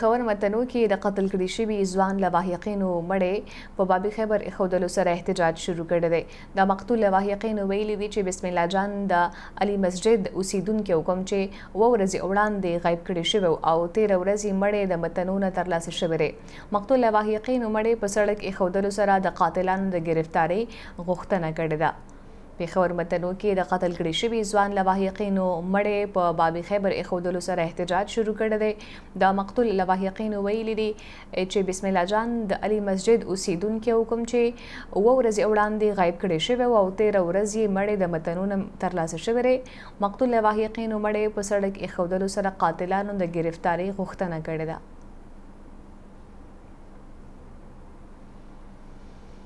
خبر متنو کې د قتل کړي شوی ځوان لواحقینو مړې په بابي خبر اخودلو سره احتجاج شروع کړی دی د مقتول لواحقینو ویلي وی چې بسم الله جان د علي مسجد اوسیدونکو حکم چې و ورځي وړاندې غیب کړي شوی او 13 ورځې مړې د متنونو ترلاسه شوی مقتول لواحقینو مړې په سړک اخودلو سره د قاتلانو د گرفتاری غوښتنه کړې ده پیښور متنو کې د قتل کړي شوي ځوان لواحقینو مړې په باب خیبر اخودلو سره احتجاج شروع کړی دی د مقتول لواحقینو ویلي دي چې بسم الله جان د علي مسجد اوسیدونکو حکم چې وو ورځې وړاندې غایب کړي شوی او 13 ورځې مړې د متنونو ترلاسه شوی لري مقتول لواحقینو مړې په سړک اخودلو سره قاتلانو د گرفتاری غوښتنه کړې ده